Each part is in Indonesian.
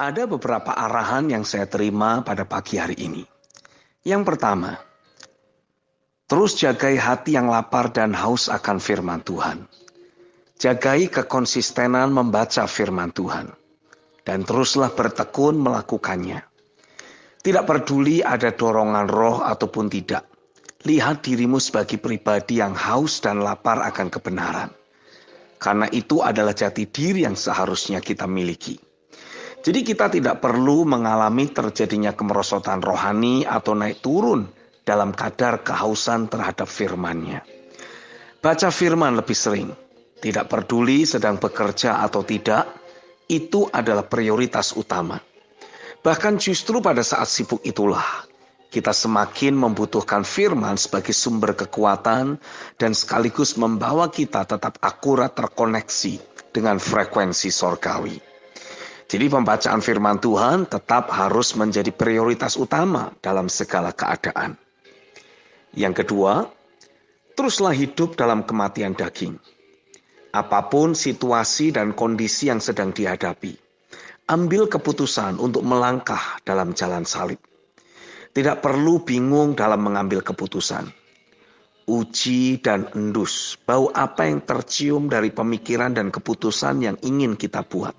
ada beberapa arahan yang saya terima pada pagi hari ini. Yang pertama, terus jagai hati yang lapar dan haus akan firman Tuhan. Jagai kekonsistenan membaca firman Tuhan. Dan teruslah bertekun melakukannya. Tidak peduli ada dorongan roh ataupun tidak. Lihat dirimu sebagai pribadi yang haus dan lapar akan kebenaran. Karena itu adalah jati diri yang seharusnya kita miliki. Jadi kita tidak perlu mengalami terjadinya kemerosotan rohani atau naik turun dalam kadar kehausan terhadap firmannya. Baca firman lebih sering, tidak peduli sedang bekerja atau tidak, itu adalah prioritas utama. Bahkan justru pada saat sibuk itulah, kita semakin membutuhkan firman sebagai sumber kekuatan dan sekaligus membawa kita tetap akurat terkoneksi dengan frekuensi sorgawi. Jadi pembacaan firman Tuhan tetap harus menjadi prioritas utama dalam segala keadaan. Yang kedua, teruslah hidup dalam kematian daging. Apapun situasi dan kondisi yang sedang dihadapi, ambil keputusan untuk melangkah dalam jalan salib. Tidak perlu bingung dalam mengambil keputusan. Uji dan endus bau apa yang tercium dari pemikiran dan keputusan yang ingin kita buat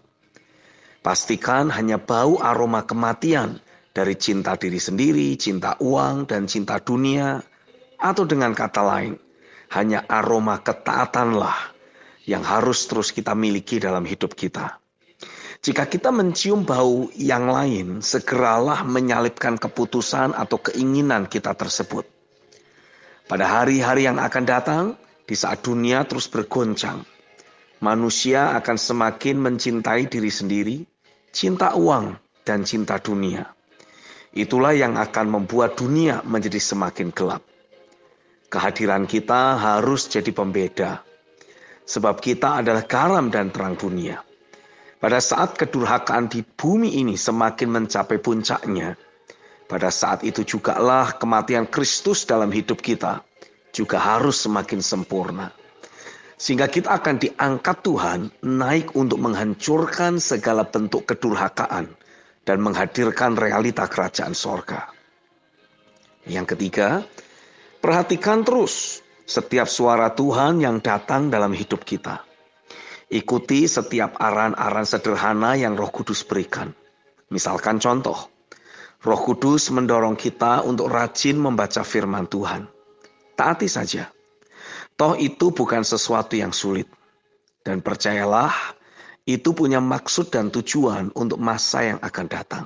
Pastikan hanya bau aroma kematian dari cinta diri sendiri, cinta uang, dan cinta dunia, atau dengan kata lain, hanya aroma ketaatanlah yang harus terus kita miliki dalam hidup kita. Jika kita mencium bau yang lain, segeralah menyalipkan keputusan atau keinginan kita tersebut. Pada hari-hari yang akan datang, di saat dunia terus bergoncang, manusia akan semakin mencintai diri sendiri, cinta uang, dan cinta dunia. Itulah yang akan membuat dunia menjadi semakin gelap. Kehadiran kita harus jadi pembeda, sebab kita adalah garam dan terang dunia. Pada saat kedurhakaan di bumi ini semakin mencapai puncaknya, pada saat itu juga jugalah kematian Kristus dalam hidup kita juga harus semakin sempurna. Sehingga kita akan diangkat Tuhan naik untuk menghancurkan segala bentuk kedurhakaan dan menghadirkan realita kerajaan sorga. Yang ketiga, perhatikan terus setiap suara Tuhan yang datang dalam hidup kita. Ikuti setiap arahan-arahan sederhana yang Roh Kudus berikan. Misalkan contoh, Roh Kudus mendorong kita untuk rajin membaca firman Tuhan. Taati saja. Toh itu bukan sesuatu yang sulit. Dan percayalah, itu punya maksud dan tujuan untuk masa yang akan datang.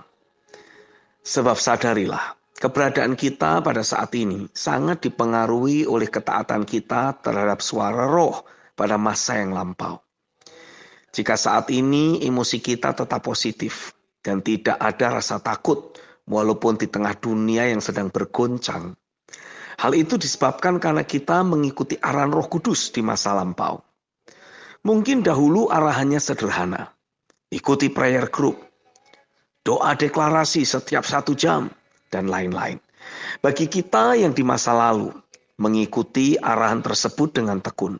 Sebab sadarilah, keberadaan kita pada saat ini sangat dipengaruhi oleh ketaatan kita terhadap suara roh pada masa yang lampau. Jika saat ini emosi kita tetap positif dan tidak ada rasa takut, walaupun di tengah dunia yang sedang bergoncang, Hal itu disebabkan karena kita mengikuti arahan Roh Kudus di masa lampau. Mungkin dahulu arahannya sederhana. Ikuti prayer group, doa deklarasi setiap satu jam, dan lain-lain. Bagi kita yang di masa lalu, mengikuti arahan tersebut dengan tekun.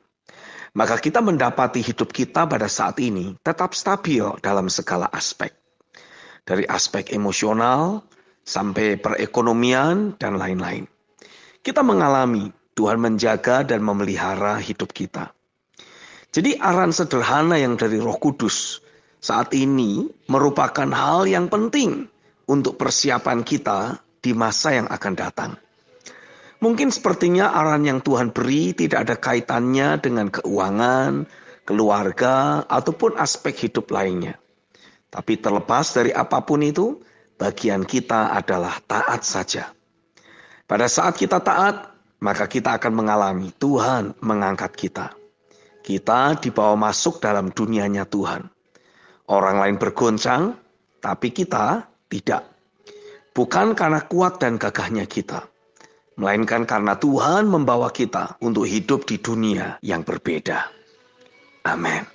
Maka kita mendapati hidup kita pada saat ini tetap stabil dalam segala aspek. Dari aspek emosional, sampai perekonomian, dan lain-lain kita mengalami Tuhan menjaga dan memelihara hidup kita. Jadi aran sederhana yang dari Roh Kudus saat ini merupakan hal yang penting untuk persiapan kita di masa yang akan datang. Mungkin sepertinya aran yang Tuhan beri tidak ada kaitannya dengan keuangan, keluarga, ataupun aspek hidup lainnya. Tapi terlepas dari apapun itu, bagian kita adalah taat saja. Pada saat kita taat, maka kita akan mengalami Tuhan mengangkat kita. Kita dibawa masuk dalam dunianya Tuhan. Orang lain bergoncang, tapi kita tidak. Bukan karena kuat dan gagahnya kita, melainkan karena Tuhan membawa kita untuk hidup di dunia yang berbeda. Amin.